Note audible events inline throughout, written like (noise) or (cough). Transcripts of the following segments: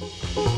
Thank you.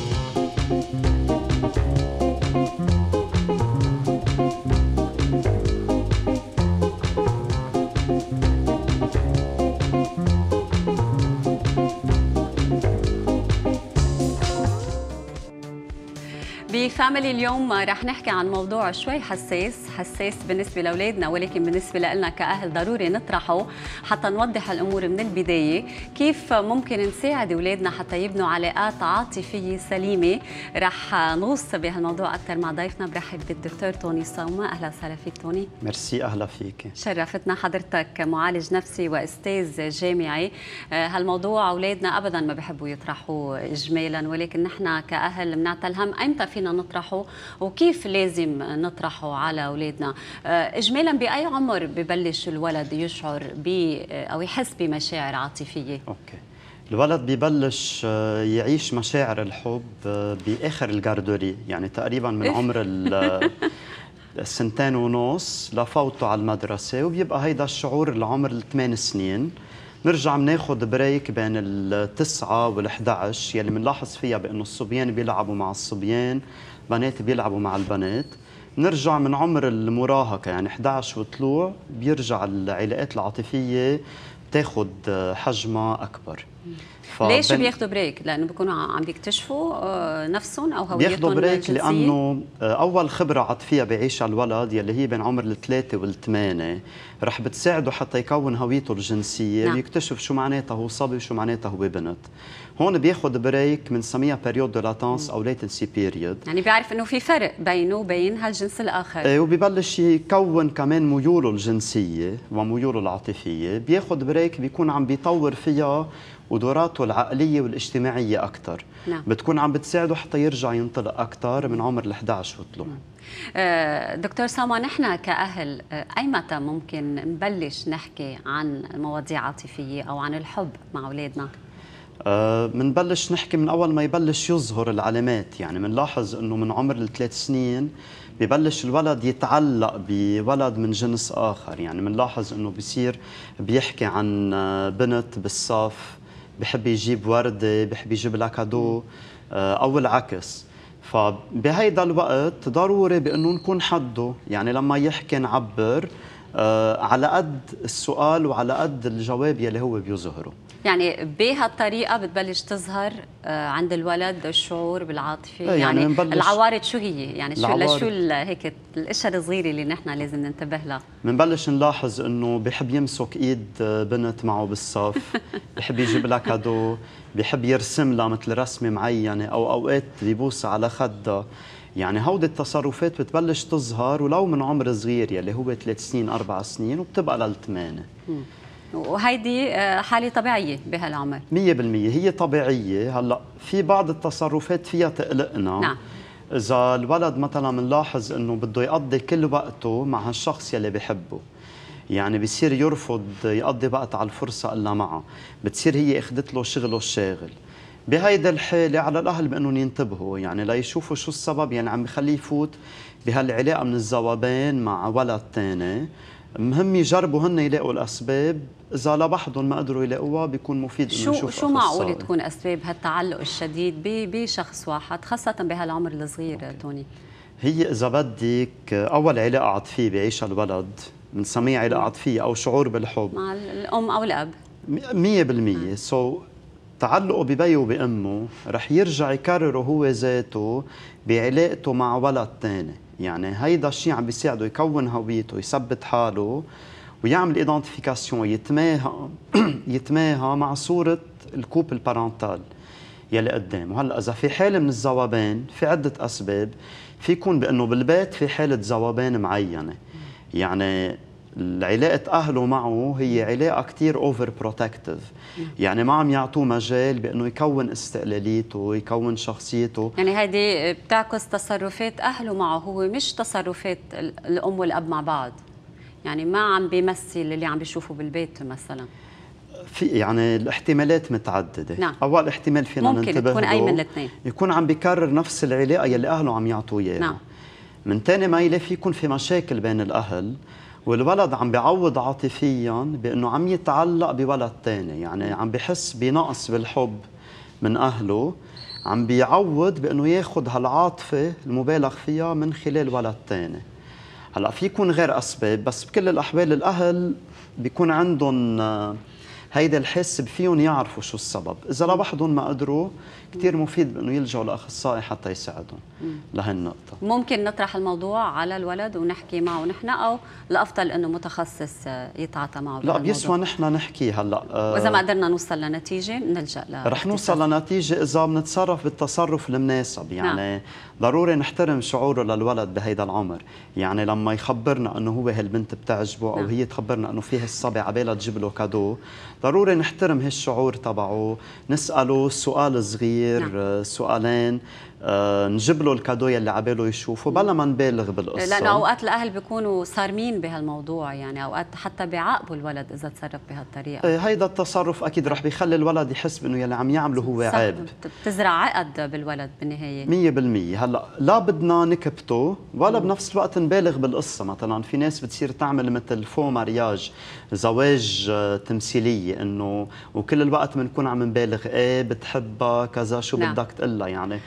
فاميلي اليوم رح نحكي عن موضوع شوي حساس حساس بالنسبة لأولادنا ولكن بالنسبة لنا كأهل ضروري نطرحه حتى نوضح الأمور من البداية كيف ممكن نساعد أولادنا حتى يبنوا علاقات عاطفية سليمة رح نغوص بهالموضوع أكثر مع ضيفنا برحب بالدكتور توني صوما أهلا وسهلا فيك توني ميرسي أهلا فيك شرفتنا حضرتك معالج نفسي وأستاذ جامعي آه، هالموضوع أولادنا أبدا ما بحبوا يطرحوا إجمالا ولكن نحن كأهل بنعطي الهم أيمتى فينا نطرحه وكيف لازم نطرحه على أولادنا آه، إجمالا بأي عمر ببلش الولد يشعر ب آه، أو يحس بمشاعر عاطفية أوكي. الولد ببلش آه، يعيش مشاعر الحب باخر الجاردوري يعني تقريبا من إيه. عمر (laughs) السنتين ونص لفوته على المدرسه وبيبقى هيدا الشعور لعمر الثمان سنين نرجع بناخذ بريك بين التسعة وال11 يلي بنلاحظ فيها بانه الصبيان بيلعبوا مع الصبيان بنات بيلعبوا مع البنات نرجع من عمر المراهقة يعني 11 وطلوع بيرجع العلاقات العاطفية بتاخد حجمها أكبر ف... ليش بياخذوا بريك؟ لانه بيكونوا عم بيكتشفوا آه، نفسهم او هويتهم بياخذوا بريك لانه آه، اول خبره عاطفيه بيعيشها الولد يلي هي بين عمر الثلاثه والثمانيه رح بتساعده حتى يكون هويته الجنسيه نعم. ويكتشف شو معناتها هو صبي وشو معناتها هو بنت هون بياخذ بريك بنسميها بيريود دو لاتانس او ليتنسي بيريود يعني بيعرف انه في فرق بينه وبين هالجنس الاخر ايه وببلش يكون كمان ميوله الجنسيه وميوله العاطفيه بياخذ بريك بيكون عم بيطور فيها ودوراته العقليه والاجتماعيه اكثر نعم. بتكون عم بتساعده حتى يرجع ينطلق اكثر من عمر ال11 وطلوع نعم. آه، دكتور ساما نحن كاهل آه، اي متى ممكن نبلش نحكي عن مواضيع عاطفيه او عن الحب مع اولادنا بنبلش آه، نحكي من اول ما يبلش يظهر العلامات يعني بنلاحظ انه من عمر الثلاث سنين ببلش الولد يتعلق بولد من جنس اخر يعني بنلاحظ انه بصير بيحكي عن بنت بالصف بحب يجيب ورده بحب يجيب لها كادو آه، او العكس فبهيدا الوقت ضروري بانه نكون حده يعني لما يحكي نعبر آه، على قد السؤال وعلى قد الجواب يلي هو بيظهره يعني بهالطريقه بتبلش تظهر آه، عند الولد الشعور بالعاطفه إيه، يعني, يعني العوارض شو هي يعني شو شو هيك الاشياء الصغيره اللي نحن لازم ننتبه لها بنبلش نلاحظ انه بحب يمسك ايد آه، بنت معه بالصف (laughs) بحب يجيب لها كادو بحب يرسم لها مثل رسمه معينه او اوقات بيبوس على خدها يعني هودي التصرفات بتبلش تظهر ولو من عمر صغير يلي هو ثلاث سنين اربع سنين وبتبقى للثمانيه وهيدي آه، حاله طبيعيه بهالعمر 100% هي طبيعيه هلا في بعض التصرفات فيها تقلقنا نعم اذا الولد مثلا بنلاحظ انه بده يقضي كل وقته مع هالشخص يلي بحبه يعني بصير يرفض يقضي وقت على الفرصه الا معه بتصير هي اخذت له شغله الشاغل بهيدا الحالة على الأهل بأنهم ينتبهوا يعني ليشوفوا شو السبب يعني عم بخليه يفوت بهالعلاقة من الذوبان مع ولد تاني مهم يجربوا هن يلاقوا الأسباب إذا لبحضهم ما قدروا يلاقوها بيكون مفيد إنه شو شو معقول تكون أسباب هالتعلق الشديد بشخص واحد خاصة بهالعمر الصغير أوكي. توني هي إذا بدك أول علاقة عاطفية بيعيشها الولد بنسميها علاقة عاطفية أو شعور بالحب مع الأم أو الأب 100% سو آه. so تعلقه ببيه وبأمه رح يرجع يكرره هو ذاته بعلاقته مع ولد تاني يعني هيدا الشيء عم بيساعده يكون هويته يثبت حاله ويعمل ايدنتيفيكاسيون يتماهى (clears throat) يتماهى مع صوره الكوب البارنتال يلي قدامه هلا اذا في حاله من الذوبان في عده اسباب في يكون بانه بالبيت في حاله ذوبان معينه يعني العلاقة أهله معه هي علاقة كثير أوفر بروتكتيف يعني ما عم يعطوه مجال بأنه يكون استقلاليته يكون شخصيته يعني هيدي بتعكس تصرفات أهله معه هو مش تصرفات الأم والأب مع بعض يعني ما عم بيمثل اللي عم بيشوفه بالبيت مثلا في يعني الاحتمالات متعدده نعم. اول احتمال فينا ممكن ننتبه يكون اي من الاثنين يكون عم بيكرر نفس العلاقه يلي اهله عم يعطوه اياها نعم. من ثاني ما يلي في يكون في مشاكل بين الاهل والولد عم بيعوض عاطفيا بانه عم يتعلق بولد ثاني يعني عم بحس بنقص بالحب من اهله عم بيعوض بانه ياخذ هالعاطفه المبالغ فيها من خلال ولد ثاني هلا في يكون غير اسباب بس بكل الاحوال الاهل بيكون عندهم هيدا الحس فيهم يعرفوا شو السبب اذا لوحدهم ما قدروا كثير مفيد بانه يلجوا لاخصائي حتى يساعدهم لهالنقطه ممكن نطرح الموضوع على الولد ونحكي معه نحن او الافضل انه متخصص يتعاطى معه لا بيسوى نحن نحكي هلا آه، واذا ما قدرنا نوصل لنتيجه بنلجا ل رح نوصل لنتيجه اذا بنتصرف بالتصرف المناسب يعني نعم. ضروري نحترم شعوره للولد بهيدا العمر يعني لما يخبرنا انه هو هالبنت بتعجبه او نعم. هي تخبرنا انه في الصبي على بالها تجيب له كادو ضروري نحترم هالشعور تبعه نساله سؤال صغير نعم. آه، سؤالين آه، نجيب له الكادو يلي عباله يشوفه بلا ما نبالغ بالقصه لانه اوقات الاهل بيكونوا صارمين بهالموضوع يعني اوقات حتى بيعاقبوا الولد اذا تصرف بهالطريقه إيه، هيدا التصرف اكيد رح بيخلي الولد يحس بانه يلي عم يعمله هو عيب بتزرع عقد بالولد بالنهايه 100% هلا لا بدنا نكبته ولا بنفس الوقت نبالغ بالقصه مثلا في ناس بتصير تعمل مثل فو مارياج زواج آه، تمثيليه انه وكل الوقت بنكون عم نبالغ ايه بتحبها كذا شو نعم. بدك تقلها يعني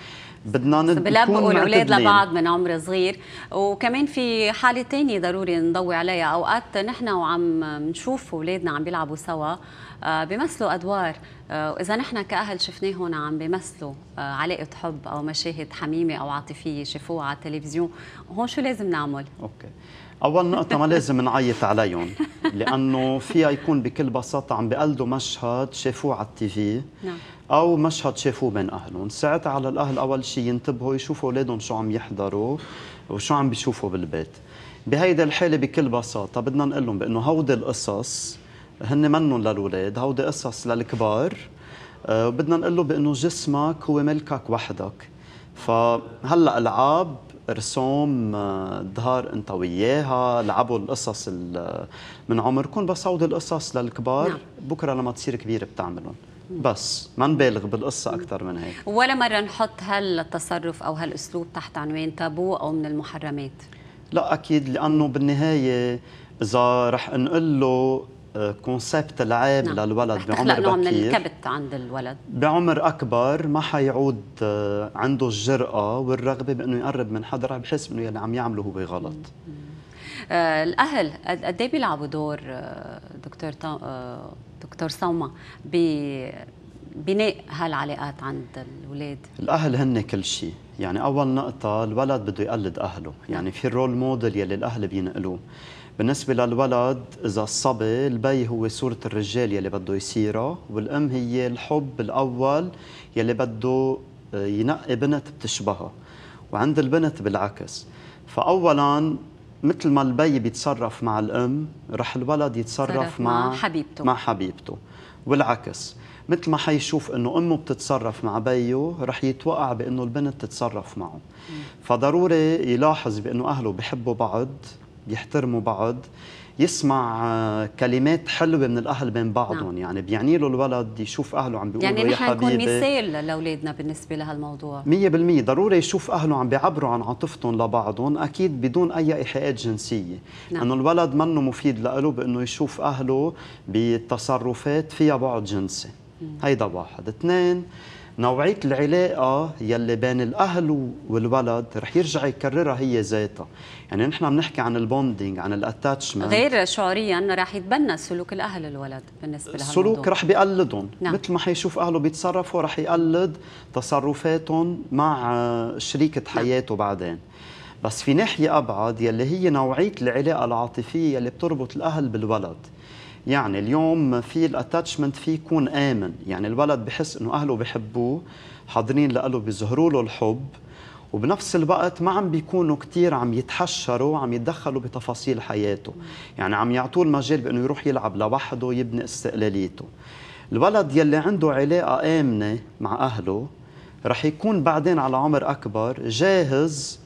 بدنا بلبقوا والأولاد لبعض من عمر صغير وكمان في حالة ثانيه ضروري نضوي عليها أوقات نحن وعم نشوف أولادنا عم بيلعبوا سوا آه، بيمثلوا أدوار آه، وإذا نحن كأهل شفناهم عم بيمثلوا آه، علاقة حب أو مشاهد حميمة أو عاطفية شافوها على التلفزيون هون شو لازم نعمل؟ أوكي اول نقطه ما لازم نعيط عليهم لانه فيها يكون بكل بساطه عم بقلدوا مشهد شافوه على التي في نعم. او مشهد شافوه بين اهلهم ساعتها على الاهل اول شيء ينتبهوا يشوفوا اولادهم شو عم يحضروا وشو عم بيشوفوا بالبيت بهيدا الحاله بكل بساطه بدنا نقول لهم بانه هودي القصص هن منهم للاولاد هودي قصص للكبار وبدنا آه، نقول له بانه جسمك هو ملكك وحدك فهلا العاب رسوم ظهر آه، انت وياها لعبوا القصص من عمركم بس عود القصص للكبار نعم. بكره لما تصير كبيره بتعملهم بس ما نبالغ بالقصة أكثر من هيك ولا مرة نحط هالتصرف أو هالأسلوب تحت عنوان تابو أو من المحرمات لا أكيد لأنه بالنهاية إذا رح نقول له كونسبت آه، العيب نعم. للولد بعمر بكير من الكبت عند الولد بعمر اكبر ما حيعود آه، عنده الجرأه والرغبه بانه يقرب من حدا رح بحس انه يلي عم يعمله هو غلط آه، الاهل قد ايه بيلعبوا دور دكتور تا... دكتور سوما ببناء هالعلاقات عند الاولاد الاهل هن كل شيء يعني اول نقطه الولد بده يقلد اهله يعني نعم. في الرول موديل يلي الاهل بينقلوه بالنسبه للولد اذا الصبي البي هو صوره الرجال يلي بده يصيره والام هي الحب الاول يلي بده آه، ينقي بنت بتشبهه وعند البنت بالعكس فاولا مثل ما البي بيتصرف مع الام رح الولد يتصرف مع, مع حبيبته مع حبيبته والعكس مثل ما حيشوف انه امه بتتصرف مع بيه رح يتوقع بانه البنت تتصرف معه فضروري يلاحظ بانه اهله بحبوا بعض بيحترموا بعض يسمع آه، كلمات حلوه من الاهل بين بعضهم نعم. يعني بيعني له الولد يشوف اهله عم بيقولوا يعني يا حبيبي يعني نحن نكون مثال لاولادنا بالنسبه لهالموضوع 100% ضروري يشوف اهله عم بيعبروا عن عاطفتهم لبعضهم اكيد بدون اي ايحاءات جنسيه نعم. انه الولد منه مفيد له بانه يشوف اهله بتصرفات فيها بعد جنسي هيدا واحد اثنين نوعية العلاقة يلي بين الأهل والولد رح يرجع يكررها هي ذاتها يعني نحن بنحكي عن البوندينج عن الاتاتشمنت غير شعوريا رح يتبنى سلوك الأهل الولد بالنسبة لهذا السلوك رح بيقلدهم نعم. مثل ما حيشوف أهله بيتصرفوا رح يقلد تصرفاتهم مع شريكة نعم. حياته نعم. بعدين بس في ناحية أبعد يلي هي نوعية العلاقة العاطفية يلي بتربط الأهل بالولد يعني اليوم في الاتاتشمنت فيه يكون امن يعني الولد بحس انه اهله بحبوه حاضرين له بيظهروا له الحب وبنفس الوقت ما عم بيكونوا كثير عم يتحشروا عم يتدخلوا بتفاصيل حياته يعني عم يعطوه المجال بانه يروح يلعب لوحده يبني استقلاليته الولد يلي عنده علاقه امنه مع اهله رح يكون بعدين على عمر اكبر جاهز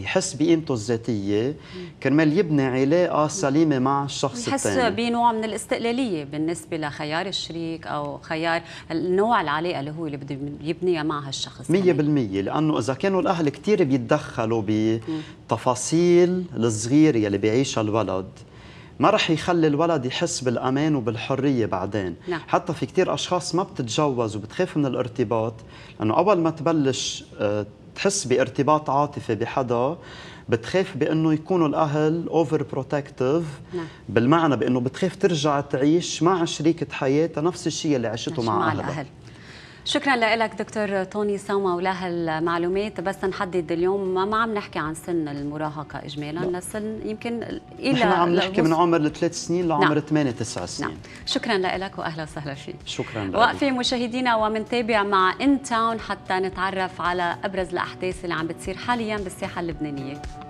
يحس بقيمته الذاتيه كرمال يبني علاقه سليمه مع الشخص الثاني يحس بنوع من الاستقلاليه بالنسبه لخيار الشريك او خيار النوع العلاقه اللي هو اللي بده يبنيها مع هالشخص 100% لانه اذا كانوا الاهل كثير بيتدخلوا بتفاصيل الصغيره يلي بيعيشها الولد ما رح يخلي الولد يحس بالامان وبالحريه بعدين نعم. حتى في كثير اشخاص ما بتتجوز وبتخاف من الارتباط لانه اول ما تبلش آه، بتحس بارتباط عاطفي بحدا بتخاف بانه يكونوا الاهل اوفر بروتكتيف نعم. بالمعنى بانه بتخاف ترجع تعيش مع شريكه حياتها نفس الشيء اللي عشته مع, مع اهلها شكرا لك دكتور توني ساما ولهالمعلومات بس نحدد اليوم ما عم نحكي عن سن المراهقه اجمالا نعم. لا. يمكن الى نحن عم نحكي من عمر ثلاث سنين لعمر نعم. 8 9 نعم. سنين نعم. شكرا لك واهلا وسهلا فيك شكرا لك وقفه مشاهدينا ومنتابع مع ان تاون حتى نتعرف على ابرز الاحداث اللي عم بتصير حاليا بالساحه اللبنانيه